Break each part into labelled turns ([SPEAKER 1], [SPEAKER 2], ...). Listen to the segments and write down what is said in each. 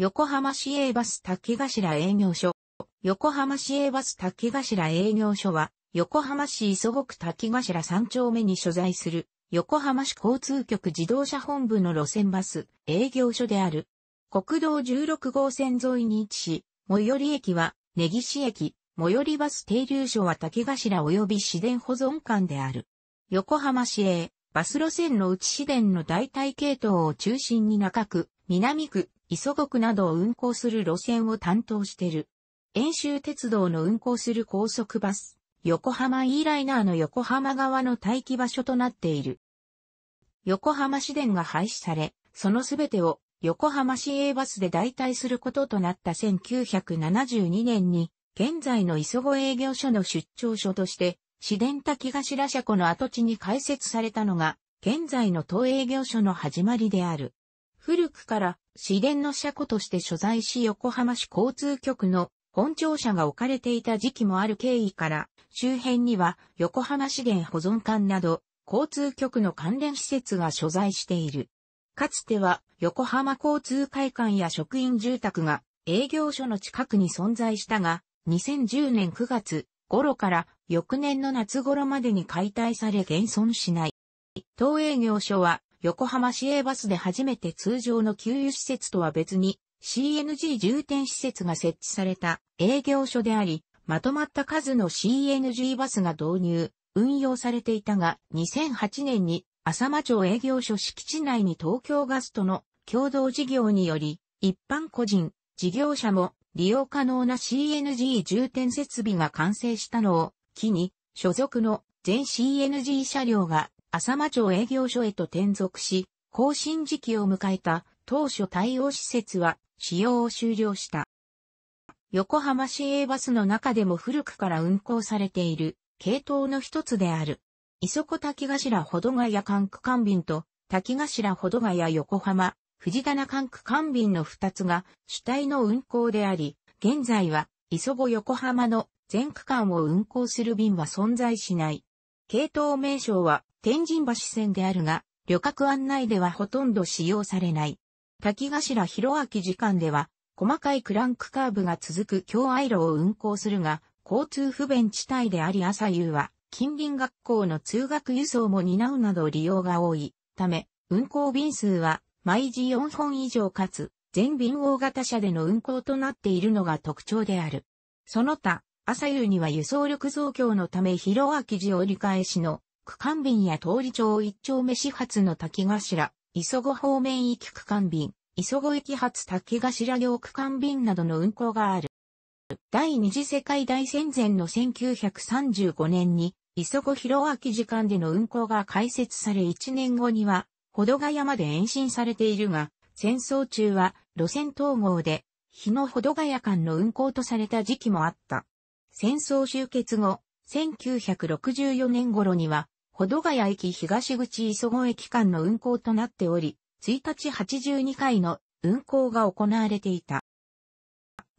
[SPEAKER 1] 横浜市営バス滝頭営業所。横浜市営バス滝頭営業所は、横浜市磯子区滝頭3丁目に所在する、横浜市交通局自動車本部の路線バス営業所である。国道16号線沿いに位置し、最寄り駅は、根岸駅、最寄りバス停留所は滝頭及び市電保存館である。横浜市営、バス路線の内市電の代替系統を中心に中区、南区、磯国などを運行する路線を担当してる。遠州鉄道の運行する高速バス、横浜 E ライナーの横浜側の待機場所となっている。横浜市電が廃止され、そのすべてを横浜市営バスで代替することとなった1972年に、現在の磯子営業所の出張所として、市電滝頭車庫の跡地に開設されたのが、現在の当営業所の始まりである。古くから市電の車庫として所在し横浜市交通局の本庁舎が置かれていた時期もある経緯から、周辺には横浜市電保存館など交通局の関連施設が所在している。かつては横浜交通会館や職員住宅が営業所の近くに存在したが、2010年9月頃から翌年の夏頃までに解体され現存しない。当営業所は横浜市営バスで初めて通常の給油施設とは別に CNG 充填施設が設置された営業所であり、まとまった数の CNG バスが導入、運用されていたが、2008年に浅間町営業所敷地内に東京ガスとの共同事業により、一般個人、事業者も利用可能な CNG 充填設備が完成したのを機に、所属の全 CNG 車両が浅間町営業所へと転属し、更新時期を迎えた当初対応施設は使用を終了した。横浜市営バスの中でも古くから運行されている系統の一つである。磯子滝頭ほどがや管区管便と滝頭ほどがや横浜、藤棚管区管便の二つが主体の運行であり、現在は磯子横浜の全区間を運行する便は存在しない。系統名称は天神橋線であるが、旅客案内ではほとんど使用されない。滝頭広明時間では、細かいクランクカーブが続く京愛路を運行するが、交通不便地帯であり朝夕は、近隣学校の通学輸送も担うなど利用が多いため、運行便数は毎時4本以上かつ、全便大型車での運行となっているのが特徴である。その他、朝夕には輸送力増強のため広明寺折り返しの区間便や通り町一丁目始発の滝頭、磯子方面行き区間便、磯子駅発滝頭両区間便などの運行がある。第二次世界大戦前の1935年に、磯子広明時間での運行が開設され1年後には、保土ヶ谷まで延伸されているが、戦争中は路線統合で、日野保土ヶ谷間の運行とされた時期もあった。戦争終結後、1964年頃には、保土ヶ谷駅東口磯子駅間の運行となっており、1日82回の運行が行われていた。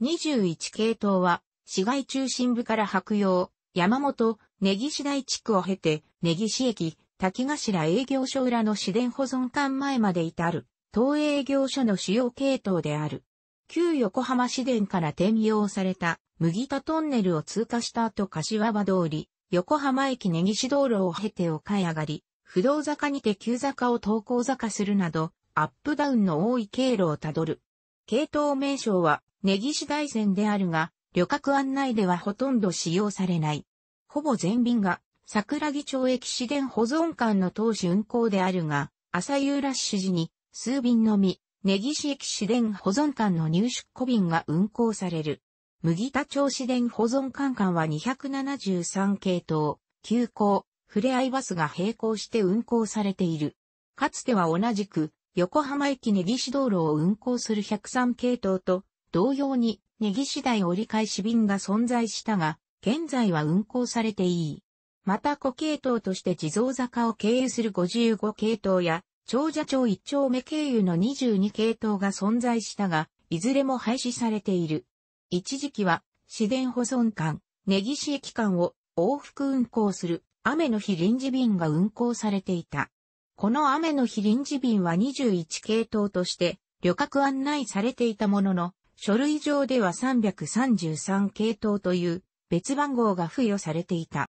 [SPEAKER 1] 21系統は、市街中心部から白洋、山本、根岸台地区を経て、根岸駅、滝頭営業所裏の市電保存館前まで至る、東営業所の主要系統である。旧横浜市電から転用された、麦田トンネルを通過した後柏場通り、横浜駅根岸道路を経て丘へ上がり、不動坂にて急坂を登校坂するなど、アップダウンの多い経路をたどる。系統名称は根岸大線であるが、旅客案内ではほとんど使用されない。ほぼ全便が桜木町駅市電保存館の当時運行であるが、朝夕ラッシュ時に数便のみ、根岸駅市電保存館の入出庫便が運行される。麦田町市電保存管管は273系統、急行、触れ合いバスが並行して運行されている。かつては同じく、横浜駅根岸道路を運行する103系統と、同様に根岸台折り返し便が存在したが、現在は運行されていい。また古系統として地蔵坂を経由する55系統や、長者町1丁目経由の22系統が存在したが、いずれも廃止されている。一時期は、市電保存館、根岸駅間を往復運行する雨の日臨時便が運行されていた。この雨の日臨時便は21系統として旅客案内されていたものの、書類上では333系統という別番号が付与されていた。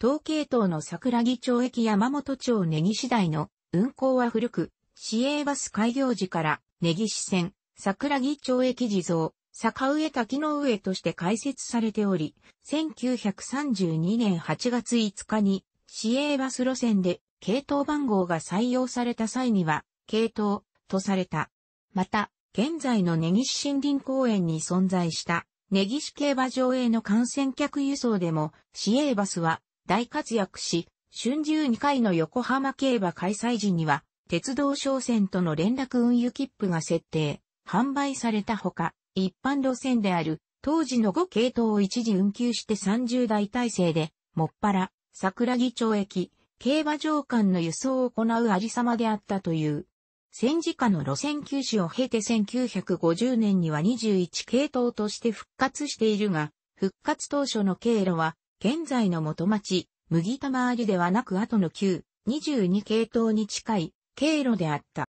[SPEAKER 1] 東系統の桜木町駅山本町根岸台の運行は古く、市営バス開業時から根岸線、桜木町駅地蔵、坂上滝の上として開設されており、1932年8月5日に市営バス路線で系統番号が採用された際には、系統とされた。また、現在の根岸森林公園に存在した根岸競馬場への観戦客輸送でも、市営バスは大活躍し、春秋2回の横浜競馬開催時には、鉄道商船との連絡運輸切符が設定、販売されたほか、一般路線である、当時の5系統を一時運休して30台体制で、もっぱら、桜木町駅、競馬場間の輸送を行うありさまであったという。戦時下の路線休止を経て1950年には21系統として復活しているが、復活当初の経路は、現在の元町、麦田周りではなく後の旧、22系統に近い経路であった。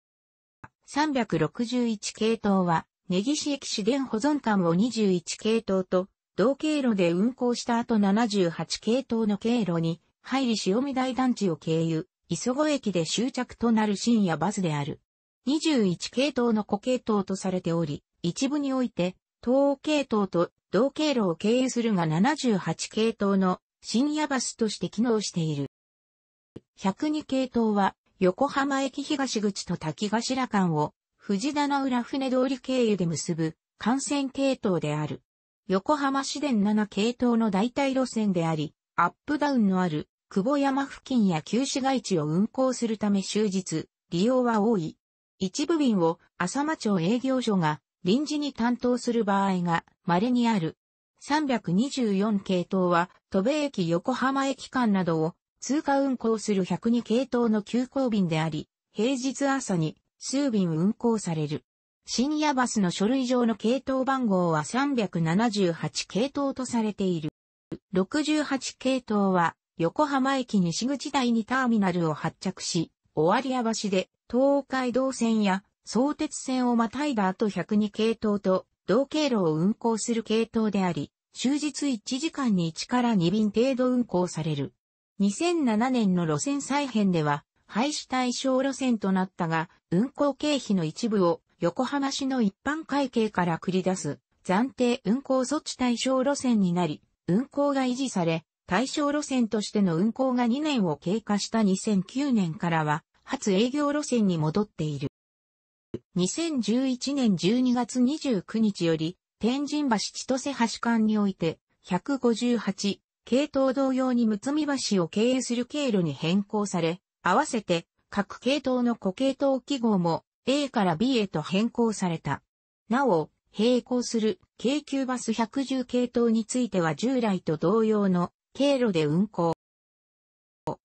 [SPEAKER 1] 361系統は、根岸駅市電保存館を21系統と、同経路で運行した後78系統の経路に、入り潮見台団地を経由、磯子駅で終着となる深夜バスである。21系統の古系統とされており、一部において、東系統と同経路を経由するが78系統の深夜バスとして機能している。102系統は横浜駅東口と滝頭間を藤棚浦船通り経由で結ぶ幹線系統である。横浜市電7系統の代替路線であり、アップダウンのある久保山付近や旧市街地を運行するため終日、利用は多い。一部便を浅間町営業所が臨時に担当する場合が稀にある。324系統は、戸部駅横浜駅間などを通過運行する102系統の急行便であり、平日朝に数便運行される。深夜バスの書類上の系統番号は378系統とされている。68系統は横浜駅西口台にターミナルを発着し、尾張屋橋で東海道線や相鉄線をまたいだ後102系統と同経路を運行する系統であり、終日1時間に1から2便程度運行される。2007年の路線再編では、廃止対象路線となったが、運行経費の一部を横浜市の一般会計から繰り出す暫定運行措置対象路線になり、運行が維持され、対象路線としての運行が2年を経過した2009年からは、初営業路線に戻っている。2011年12月29日より、天神橋千歳橋間において、158、系統同様に六つ橋を経由する経路に変更され、合わせて、各系統の固系統記号も A から B へと変更された。なお、並行する京急バス110系統については従来と同様の経路で運行。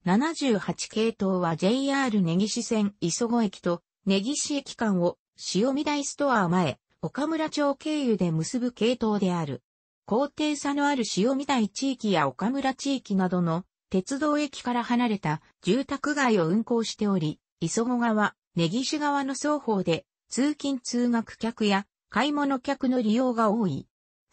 [SPEAKER 1] 78系統は JR 根岸線磯子駅と根岸駅間を塩見台ストア前、岡村町経由で結ぶ系統である。高低差のある塩見台地域や岡村地域などの鉄道駅から離れた住宅街を運行しており、磯子川、根岸川の双方で通勤通学客や買い物客の利用が多い。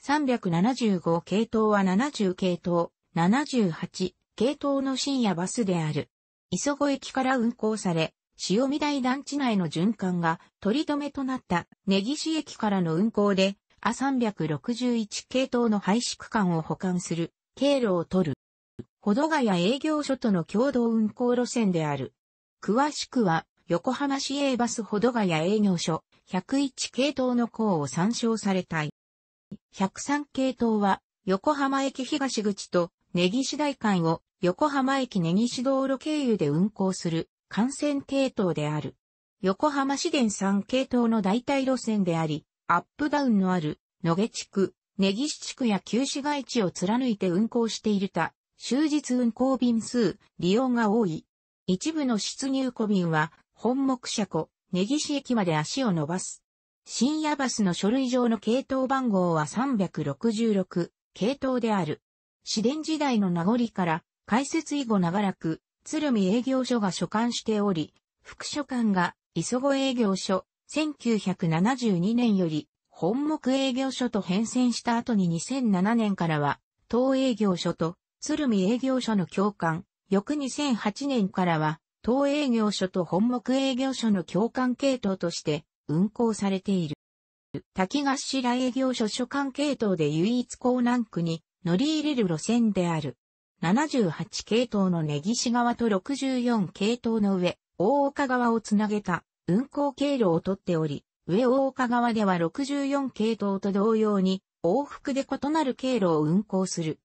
[SPEAKER 1] 375系統は70系統、78系統の深夜バスである。磯子駅から運行され、潮見台団地内の循環が取り留めとなった根岸駅からの運行で、A361 系統の廃止区間を保管する経路を取る。保土ヶ谷営業所との共同運行路線である。詳しくは、横浜市営バス保土ヶ谷営業所、101系統の項を参照されたい。103系統は、横浜駅東口と根岸大館を横浜駅根岸道路経由で運行する幹線系統である。横浜市電3系統の代替路線であり、アップダウンのある野毛地区、根岸地区や旧市街地を貫いて運行しているた終日運行便数、利用が多い。一部の出入庫便は、本木車庫、根岸駅まで足を伸ばす。深夜バスの書類上の系統番号は366系統である。市電時代の名残から、開設以後長らく、鶴見営業所が所管しており、副所管が、磯子営業所、1972年より、本木営業所と変遷した後に2007年からは、当営業所と鶴見営業所の教官、翌2008年からは、当営業所と本木営業所の共管系統として運行されている。滝頭営業所所管系統で唯一港南区に乗り入れる路線である。78系統の根岸側と64系統の上、大岡川をつなげた運行経路をとっており、上大岡川では64系統と同様に往復で異なる経路を運行する。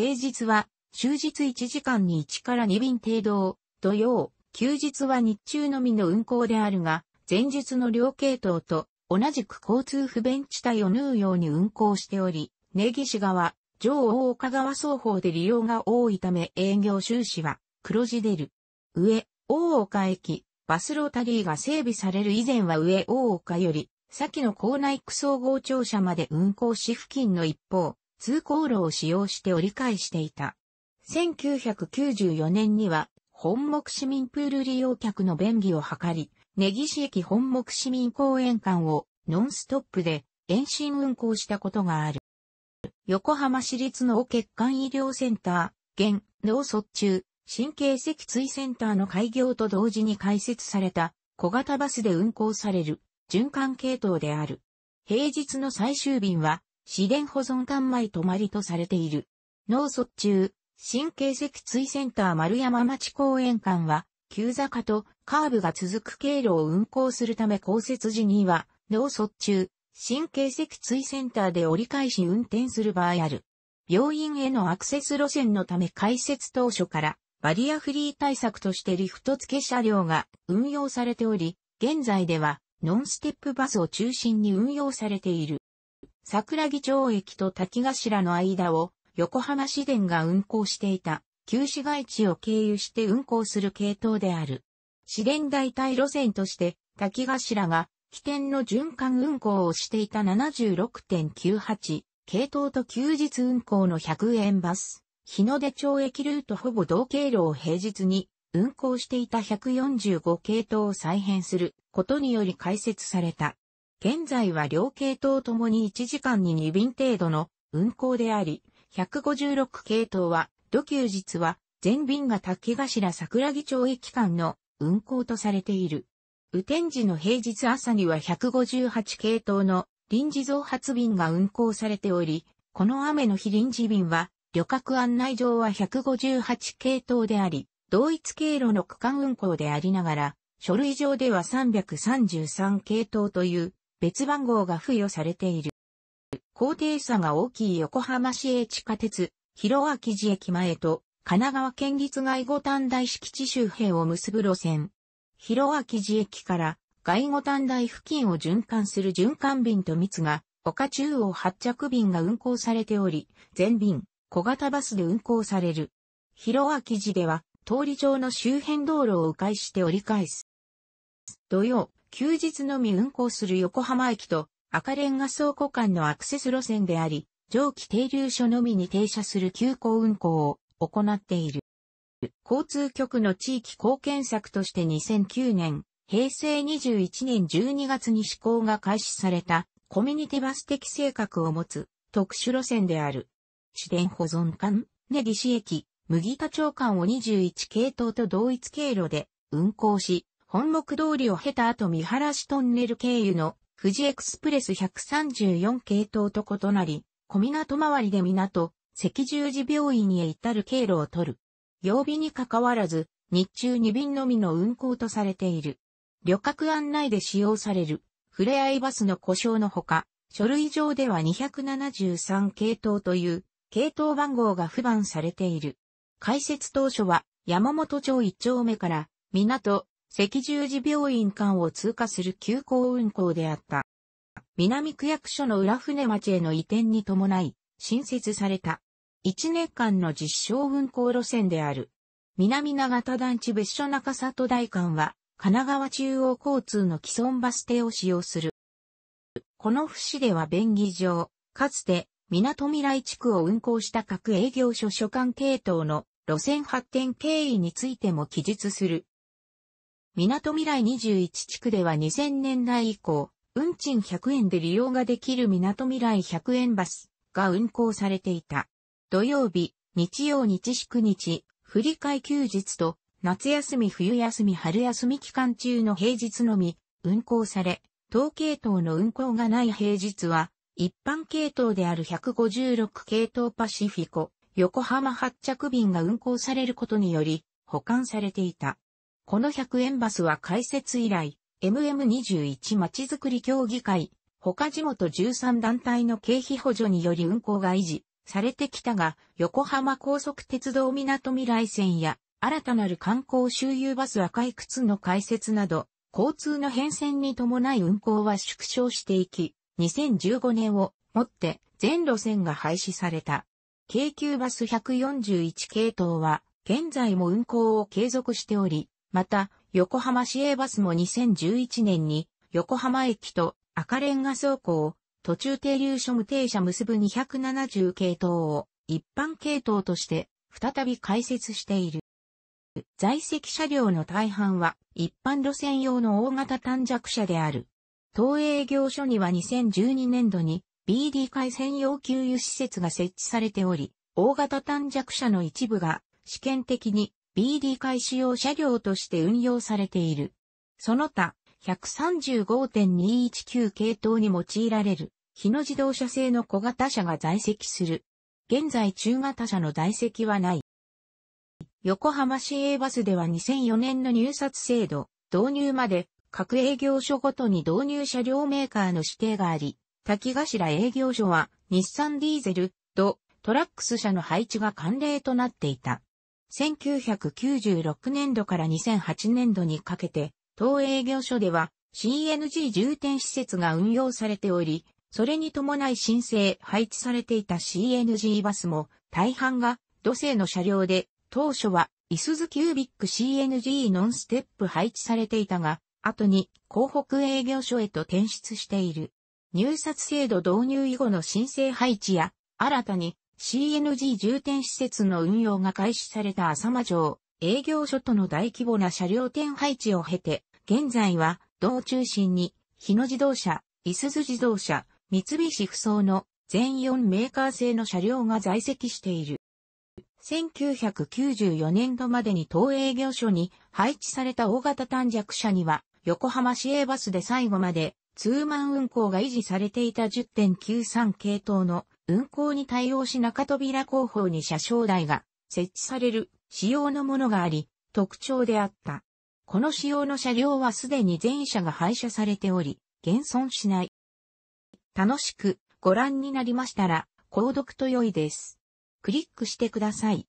[SPEAKER 1] 平日は終日1時間に1から2便程度を、土曜、休日は日中のみの運行であるが、前日の両系統と同じく交通不便地帯を縫うように運行しており、根岸側、上大岡川双方で利用が多いため営業収支は黒字出る。上、大岡駅、バスロータリーが整備される以前は上大岡より、先の校内区総合庁舎まで運行し付近の一方、通行路を使用して折り返していた。1994年には、本木市民プール利用客の便宜を図り、根岸駅本木市民公園間をノンストップで延伸運行したことがある。横浜市立脳血管医療センター、現脳卒中、神経脊椎センターの開業と同時に開設された小型バスで運行される循環系統である。平日の最終便は自然保存館米泊まりとされている。脳卒中、神経脊椎センター丸山町公園間は、急坂とカーブが続く経路を運行するため降雪時には、脳卒中、神経脊椎センターで折り返し運転する場合ある。病院へのアクセス路線のため開設当初からバリアフリー対策としてリフト付け車両が運用されており、現在ではノンステップバスを中心に運用されている。桜木町駅と滝頭の間を横浜市電が運行していた旧市街地を経由して運行する系統である。市電代替路線として滝頭が起点の循環運行をしていた76.98系統と休日運行の100円バス、日の出町駅ルートほぼ同経路を平日に運行していた145系統を再編することにより開設された。現在は両系統ともに1時間に2便程度の運行であり、156系統は、土休日は、全便が滝頭桜木町駅間の運行とされている。雨天時の平日朝には158系統の臨時増発便が運行されており、この雨の日臨時便は、旅客案内上は158系統であり、同一経路の区間運行でありながら、書類上では333系統という別番号が付与されている。高低差が大きい横浜市営地下鉄、広明寺駅前と、神奈川県立外語短大敷地周辺を結ぶ路線。広明寺駅から、外語短大付近を循環する循環便と密が、岡中央発着便が運行されており、全便、小型バスで運行される。広明寺では、通り上の周辺道路を迂回して折り返す。土曜、休日のみ運行する横浜駅と赤レンガ倉庫間のアクセス路線であり、上気停留所のみに停車する急行運行を行っている。交通局の地域貢献策として2009年、平成21年12月に施行が開始されたコミュニティバス的性格を持つ特殊路線である。市電保存館、根岸駅、麦田町間を21系統と同一経路で運行し、本目通りを経た後見晴らしトンネル経由の富士エクスプレス134系統と異なり、小港周りで港、赤十字病院へ至る経路を取る。曜日にかかわらず、日中2便のみの運行とされている。旅客案内で使用される、ふれあいバスの故障のほか、書類上では273系統という、系統番号が不番されている。解説当初は、山本町1丁目から、港、赤十字病院間を通過する急行運行であった。南区役所の浦船町への移転に伴い、新設された。1年間の実証運行路線である。南長田団地別所中里大館は、神奈川中央交通の既存バス停を使用する。この節では便宜上、かつて、港未来地区を運行した各営業所所管系統の路線発展経緯についても記述する港未来21地区では2000年代以降、運賃100円で利用ができる港未来100円バスが運行されていた。土曜日、日曜日祝日、振り替休日と、夏休み冬休み春休み期間中の平日のみ、運行され、当系統の運行がない平日は、一般系統である156系統パシフィコ、横浜発着便が運行されることにより、保管されていた。この100円バスは開設以来、MM21 まちづくり協議会、他地元13団体の経費補助により運行が維持されてきたが、横浜高速鉄道港未来線や新たなる観光周遊バス赤い靴の開設など、交通の変遷に伴い運行は縮小していき、2015年をもって全路線が廃止された。京急バス141系統は現在も運行を継続しており、また、横浜市営バスも2011年に、横浜駅と赤レンガ倉庫を途中停留所無停車結ぶ270系統を一般系統として再び開設している。在籍車両の大半は一般路線用の大型短尺車である。東営業所には2012年度に BD 回専用給油施設が設置されており、大型短尺車の一部が試験的に BD 開使用車両として運用されている。その他、135.219系統に用いられる、日野自動車製の小型車が在籍する。現在中型車の在籍はない。横浜市営バスでは2004年の入札制度、導入まで、各営業所ごとに導入車両メーカーの指定があり、滝頭営業所は、日産ディーゼル、とトラックス車の配置が慣例となっていた。1996年度から2008年度にかけて、当営業所では CNG 充填施設が運用されており、それに伴い申請配置されていた CNG バスも大半が土星の車両で、当初はイスズキュービック CNG ノンステップ配置されていたが、後に広北営業所へと転出している。入札制度導入以後の申請配置や、新たに CNG 重点施設の運用が開始された浅間城、営業所との大規模な車両点配置を経て、現在は、道中心に、日野自動車、いすゞ自動車、三菱不走の全4メーカー製の車両が在籍している。1994年度までに当営業所に配置された大型短尺車には、横浜市営バスで最後まで、ツーマン運行が維持されていた10.93系統の運行に対応し中扉後方に車掌台が設置される仕様のものがあり、特徴であった。この仕様の車両はすでに全車が廃車されており、現存しない。楽しくご覧になりましたら、購読と良いです。クリックしてください。